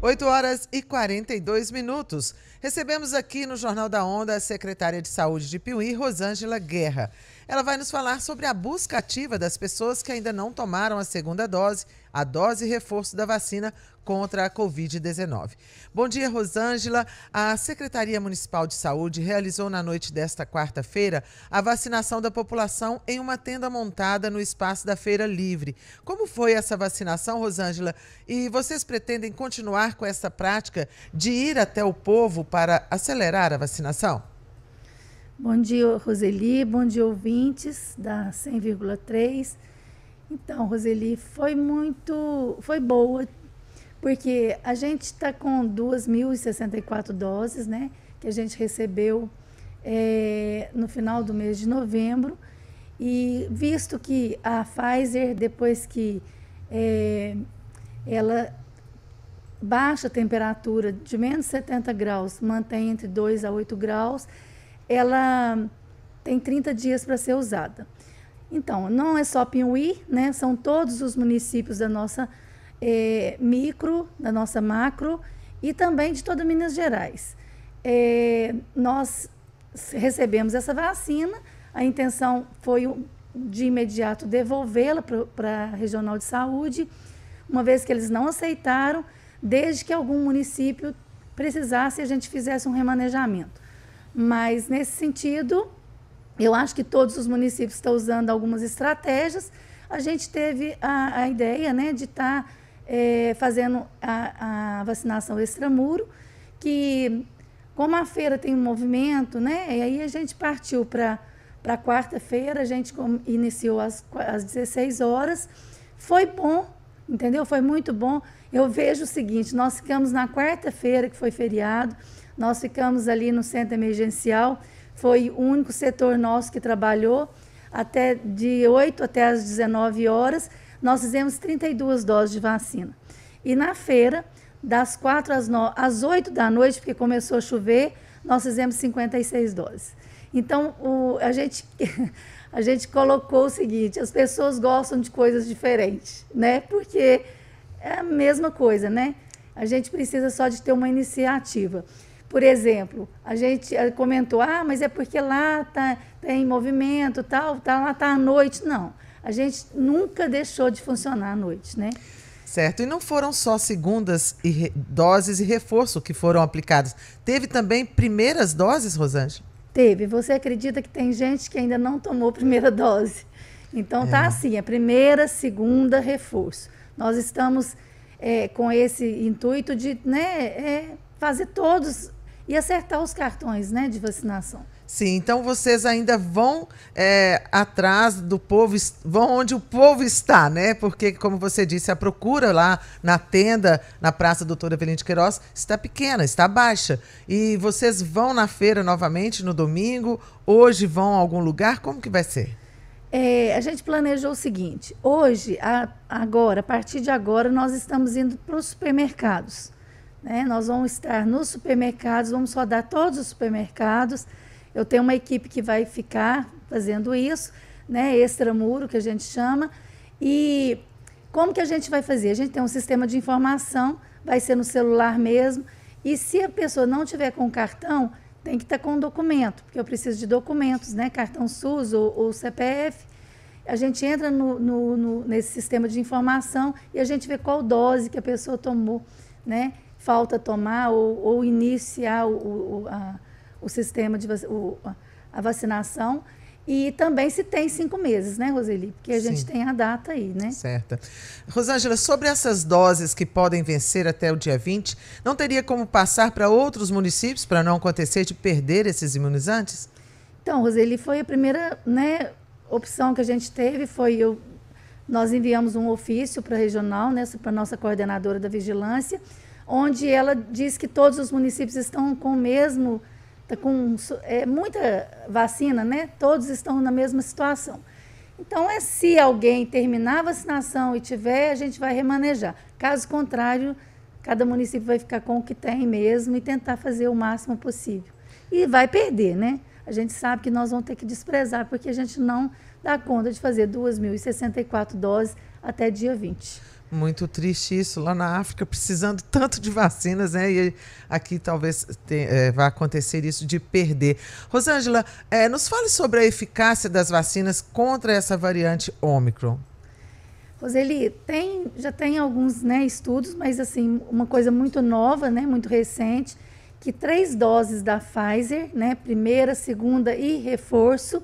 8 horas e 42 minutos. Recebemos aqui no Jornal da Onda a secretária de Saúde de Piuí, Rosângela Guerra. Ela vai nos falar sobre a busca ativa das pessoas que ainda não tomaram a segunda dose, a dose reforço da vacina contra a Covid-19. Bom dia, Rosângela. A Secretaria Municipal de Saúde realizou na noite desta quarta-feira a vacinação da população em uma tenda montada no espaço da Feira Livre. Como foi essa vacinação, Rosângela? E vocês pretendem continuar com essa prática de ir até o povo para acelerar a vacinação? Bom dia, Roseli. Bom dia, ouvintes da 100,3. Então, Roseli, foi muito, foi boa, porque a gente está com 2.064 doses, né? Que a gente recebeu é, no final do mês de novembro. E visto que a Pfizer, depois que é, ela baixa a temperatura de menos 70 graus, mantém entre 2 a 8 graus, ela tem 30 dias para ser usada. Então, não é só Pinhuí, né? São todos os municípios da nossa é, micro, da nossa macro e também de toda Minas Gerais. É, nós recebemos essa vacina, a intenção foi de imediato devolvê-la para a Regional de Saúde, uma vez que eles não aceitaram, desde que algum município precisasse a gente fizesse um remanejamento. Mas nesse sentido, eu acho que todos os municípios estão usando algumas estratégias. A gente teve a, a ideia né, de estar tá, é, fazendo a, a vacinação extramuro, que como a feira tem um movimento, né, e aí a gente partiu para para quarta-feira, a gente iniciou às, às 16 horas. Foi bom Entendeu? Foi muito bom. Eu vejo o seguinte: nós ficamos na quarta-feira, que foi feriado, nós ficamos ali no centro emergencial, foi o único setor nosso que trabalhou, até de 8 até as 19 horas, nós fizemos 32 doses de vacina. E na feira, das 4 às, 9, às 8 da noite, porque começou a chover, nós fizemos 56 doses. Então, o, a, gente, a gente colocou o seguinte: as pessoas gostam de coisas diferentes, né? Porque é a mesma coisa, né? A gente precisa só de ter uma iniciativa. Por exemplo, a gente eh, comentou: ah, mas é porque lá está tá em movimento, tal, tá, lá está à noite. Não, a gente nunca deixou de funcionar à noite, né? Certo. E não foram só segundas e doses e reforço que foram aplicadas. Teve também primeiras doses, Rosângela? Teve. Você acredita que tem gente que ainda não tomou primeira dose? Então tá é. assim, a primeira, segunda, reforço. Nós estamos é, com esse intuito de né, é, fazer todos e acertar os cartões né, de vacinação. Sim, então vocês ainda vão é, atrás do povo, vão onde o povo está, né? Porque, como você disse, a procura lá na tenda, na Praça Doutora Evelyn de Queiroz, está pequena, está baixa. E vocês vão na feira novamente no domingo? Hoje vão a algum lugar? Como que vai ser? É, a gente planejou o seguinte: hoje, a, agora, a partir de agora, nós estamos indo para os supermercados né? Nós vamos estar nos supermercados, vamos rodar todos os supermercados. Eu tenho uma equipe que vai ficar fazendo isso, né? Extramuro, que a gente chama. E como que a gente vai fazer? A gente tem um sistema de informação, vai ser no celular mesmo. E se a pessoa não tiver com cartão, tem que estar com um documento, porque eu preciso de documentos, né? Cartão SUS ou, ou CPF. A gente entra no, no, no, nesse sistema de informação e a gente vê qual dose que a pessoa tomou, né? falta tomar ou, ou iniciar o, o, a, o sistema de o, a vacinação. E também se tem cinco meses, né, Roseli? Porque a Sim. gente tem a data aí, né? Certa. Rosângela, sobre essas doses que podem vencer até o dia 20, não teria como passar para outros municípios para não acontecer de perder esses imunizantes? Então, Roseli, foi a primeira né, opção que a gente teve, foi eu, nós enviamos um ofício para a regional, né, para a nossa coordenadora da vigilância, onde ela diz que todos os municípios estão com o mesmo, tá com é, muita vacina, né? Todos estão na mesma situação. Então, é se alguém terminar a vacinação e tiver, a gente vai remanejar. Caso contrário, cada município vai ficar com o que tem mesmo e tentar fazer o máximo possível. E vai perder, né? A gente sabe que nós vamos ter que desprezar, porque a gente não dá conta de fazer 2.064 doses até dia 20. Muito triste isso lá na África, precisando tanto de vacinas, né? E aqui talvez é, vá acontecer isso de perder. Rosângela, é, nos fale sobre a eficácia das vacinas contra essa variante Ômicron. Roseli, tem, já tem alguns né, estudos, mas assim, uma coisa muito nova, né, muito recente, que três doses da Pfizer, né, primeira, segunda e reforço,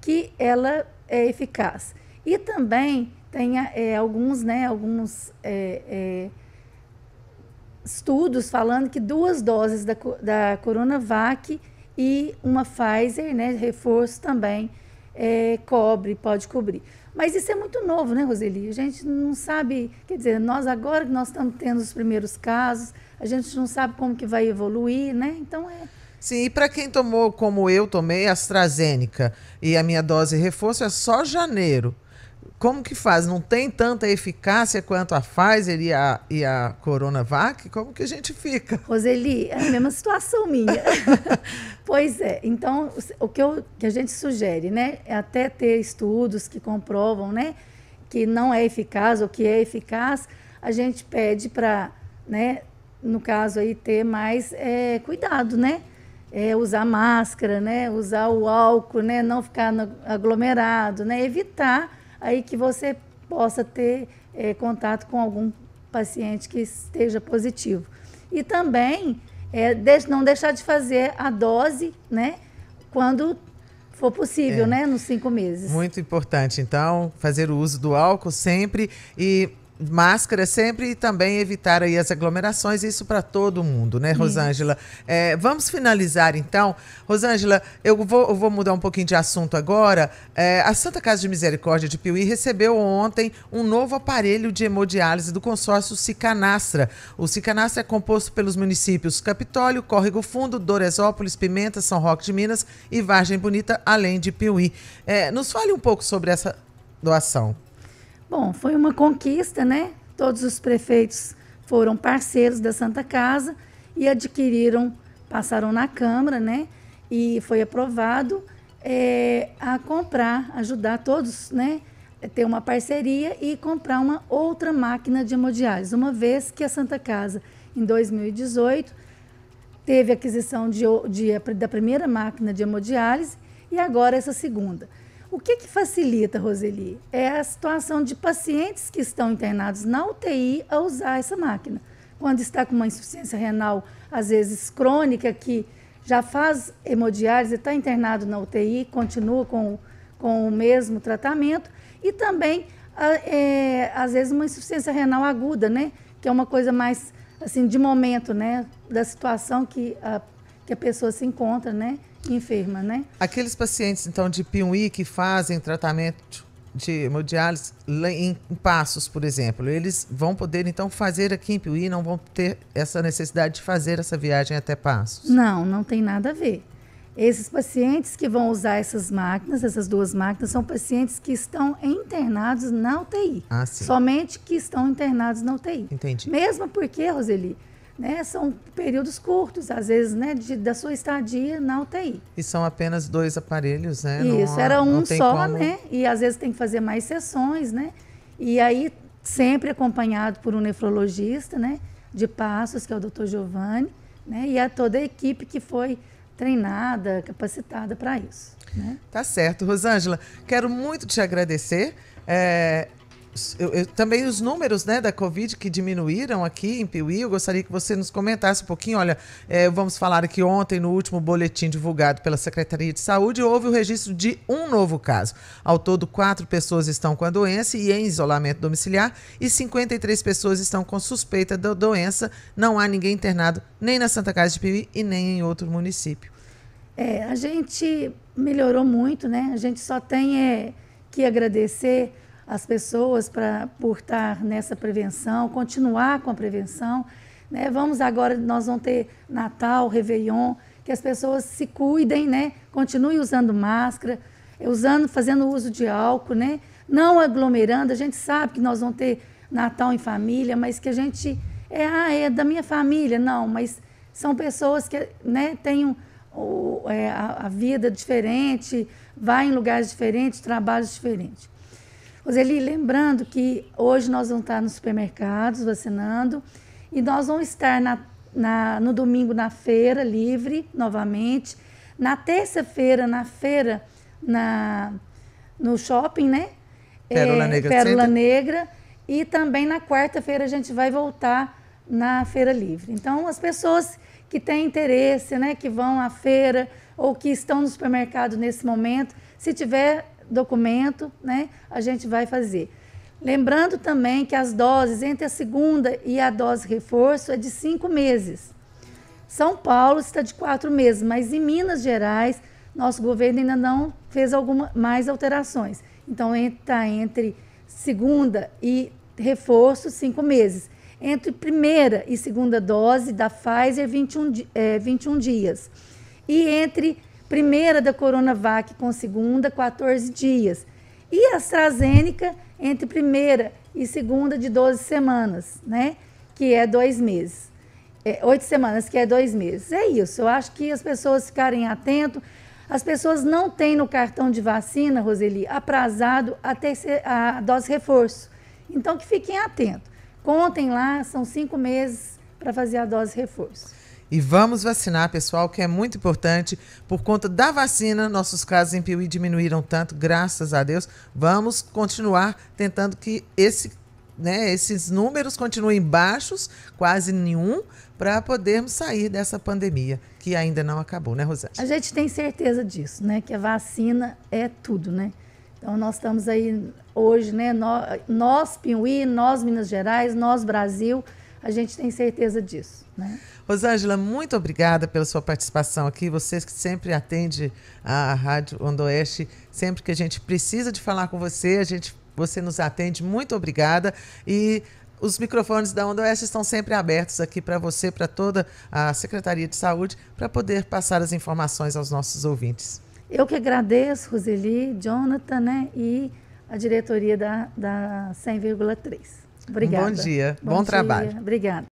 que ela é eficaz. E também tem é, alguns, né, alguns é, é, estudos falando que duas doses da, da Coronavac e uma Pfizer, né, reforço também, cobre, pode cobrir. Mas isso é muito novo, né, Roseli? A gente não sabe, quer dizer, nós agora que nós estamos tendo os primeiros casos, a gente não sabe como que vai evoluir, né? Então é... Sim, e para quem tomou, como eu tomei, AstraZeneca e a minha dose reforço é só janeiro. Como que faz? Não tem tanta eficácia quanto a Pfizer e a, e a Coronavac? Como que a gente fica? Roseli, é a mesma situação minha. pois é. Então, o que, eu, que a gente sugere, né? É até ter estudos que comprovam, né? Que não é eficaz ou que é eficaz. A gente pede para, né? No caso aí, ter mais é, cuidado, né? É, usar máscara, né? Usar o álcool, né? Não ficar no, aglomerado, né? Evitar aí que você possa ter é, contato com algum paciente que esteja positivo. E também é, de, não deixar de fazer a dose, né? Quando for possível, é. né? Nos cinco meses. Muito importante. Então, fazer o uso do álcool sempre e máscara sempre e também evitar aí as aglomerações, isso para todo mundo, né, Rosângela? É, vamos finalizar então. Rosângela, eu vou, eu vou, mudar um pouquinho de assunto agora. É, a Santa Casa de Misericórdia de Piuí recebeu ontem um novo aparelho de hemodiálise do consórcio Cicanastra. O Cicanastra é composto pelos municípios Capitólio, Córrego Fundo, Doresópolis, Pimenta, São Roque de Minas e Vargem Bonita, além de Piuí. É, nos fale um pouco sobre essa doação. Bom, foi uma conquista, né? Todos os prefeitos foram parceiros da Santa Casa e adquiriram, passaram na Câmara, né? E foi aprovado é, a comprar, ajudar todos, né? É, ter uma parceria e comprar uma outra máquina de hemodiálise, uma vez que a Santa Casa, em 2018, teve aquisição de, de, da primeira máquina de hemodiálise e agora essa segunda. O que, que facilita, Roseli? É a situação de pacientes que estão internados na UTI a usar essa máquina. Quando está com uma insuficiência renal, às vezes crônica, que já faz hemodiálise, está internado na UTI, continua com, com o mesmo tratamento, e também, é, às vezes, uma insuficiência renal aguda, né? Que é uma coisa mais, assim, de momento, né? Da situação que a que a pessoa se encontra, né, enferma, né? Aqueles pacientes então de Piuí que fazem tratamento de hemodiálise em Passos, por exemplo, eles vão poder então fazer aqui em Piuí, não vão ter essa necessidade de fazer essa viagem até Passos? Não, não tem nada a ver. Esses pacientes que vão usar essas máquinas, essas duas máquinas, são pacientes que estão internados na UTI. Ah, sim. Somente que estão internados na UTI. Entendi. Mesmo porque, Roseli, né, são períodos curtos, às vezes, né, de, da sua estadia na UTI. E são apenas dois aparelhos, né? Isso, não, era um só, como... né? E às vezes tem que fazer mais sessões, né? E aí, sempre acompanhado por um nefrologista, né? De Passos, que é o doutor Giovanni, né? E a toda a equipe que foi treinada, capacitada para isso. Né? Tá certo, Rosângela. Quero muito te agradecer. É, eu, eu, também os números né, da Covid que diminuíram aqui em Piuí, eu gostaria que você nos comentasse um pouquinho. Olha, é, vamos falar que ontem, no último boletim divulgado pela Secretaria de Saúde, houve o registro de um novo caso. Ao todo, quatro pessoas estão com a doença e em isolamento domiciliar e 53 pessoas estão com suspeita da doença. Não há ninguém internado nem na Santa Casa de Piuí e nem em outro município. É, a gente melhorou muito, né? A gente só tem é, que agradecer as pessoas para por estar nessa prevenção, continuar com a prevenção. Né? Vamos agora, nós vamos ter Natal, Réveillon, que as pessoas se cuidem, né? Continue usando máscara, usando, fazendo uso de álcool, né? Não aglomerando. A gente sabe que nós vamos ter Natal em família, mas que a gente é, ah, é da minha família, não, mas são pessoas que, né, têm um, o, é, a, a vida diferente, vai em lugares diferentes, trabalhos diferentes. Roseli, lembrando que hoje nós vamos estar nos supermercados vacinando e nós vamos estar na, na no domingo na feira livre novamente. Na terça-feira, na feira, na, no shopping, né? Pérola é, Negra. É, Pérola Negra. E também na quarta-feira a gente vai voltar na Feira Livre. Então, as pessoas que têm interesse, né, que vão à feira ou que estão no supermercado nesse momento, se tiver documento, né, a gente vai fazer. Lembrando também que as doses entre a segunda e a dose reforço é de cinco meses. São Paulo está de quatro meses, mas em Minas Gerais, nosso governo ainda não fez alguma, mais alterações. Então, está entre segunda e reforço, cinco meses. Entre primeira e segunda dose da Pfizer, 21, é, 21 dias. E entre primeira da Coronavac com segunda, 14 dias. E a AstraZeneca entre primeira e segunda de 12 semanas, né? Que é dois meses. É, oito semanas, que é dois meses. É isso. Eu acho que as pessoas ficarem atentas. As pessoas não têm no cartão de vacina, Roseli, aprazado a, terceira, a dose reforço. Então, que fiquem atentos. Contem lá, são cinco meses para fazer a dose reforço. E vamos vacinar, pessoal, que é muito importante. Por conta da vacina, nossos casos em Piuí diminuíram tanto, graças a Deus. Vamos continuar tentando que esse, né, esses números continuem baixos, quase nenhum, para podermos sair dessa pandemia, que ainda não acabou, né, Rosane? A gente tem certeza disso, né? Que a vacina é tudo, né? Então, nós estamos aí hoje, né? Nós, nós Piuí, nós, Minas Gerais, nós, Brasil a gente tem certeza disso. Né? Rosângela, muito obrigada pela sua participação aqui. Vocês que sempre atende a Rádio Ondoeste, sempre que a gente precisa de falar com você, a gente, você nos atende. Muito obrigada. E os microfones da Ondoeste estão sempre abertos aqui para você, para toda a Secretaria de Saúde, para poder passar as informações aos nossos ouvintes. Eu que agradeço, Roseli, Jonathan, né? E a diretoria da, da 100,3. Obrigada. Um bom dia. Bom, bom dia. trabalho. Obrigada.